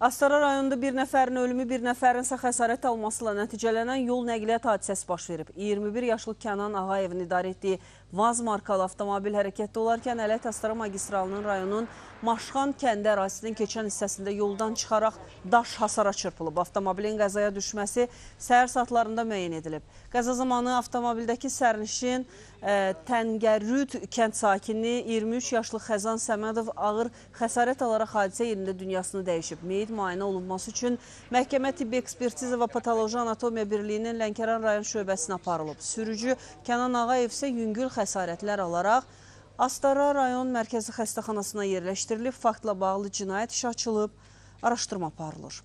Astara rayonunda bir nəfərin ölümü, bir nəfərin isə xəsarət almasıyla nəticələnən yol nəqliyyat hadisəsi baş verib. 21 yaşlı Kənan Ağayevin idarə etdiyi Vaz markalı avtomobil hərəkətdə olarkən Ələt Astara magistralının rayonun Maşxan kəndi ərazisinin keçən hissəsində yoldan çıxaraq daş hasara çırpılıb. Avtomobilin qəzaya düşməsi səhər saatlarında müəyyən edilib. Qəza zamanı avtomobildəki sərnişin ə, e, Təngərüd kənd sakini 23 yaşlı Xəzan Səmədov ağır xəsarət alaraq hadisə yerində dünyasını dəyişib. Meyid şəhid müayinə olunması üçün Məhkəmə Tibbi Ekspertiza və Patoloji Anatomiya Birliyinin Lənkəran rayon şöbəsinə aparılıb. Sürücü Kənan Ağayev isə yüngül xəsarətlər alaraq Astara rayon mərkəzi xəstəxanasına yerləşdirilib, faktla bağlı cinayət işi açılıb, araşdırma aparılır.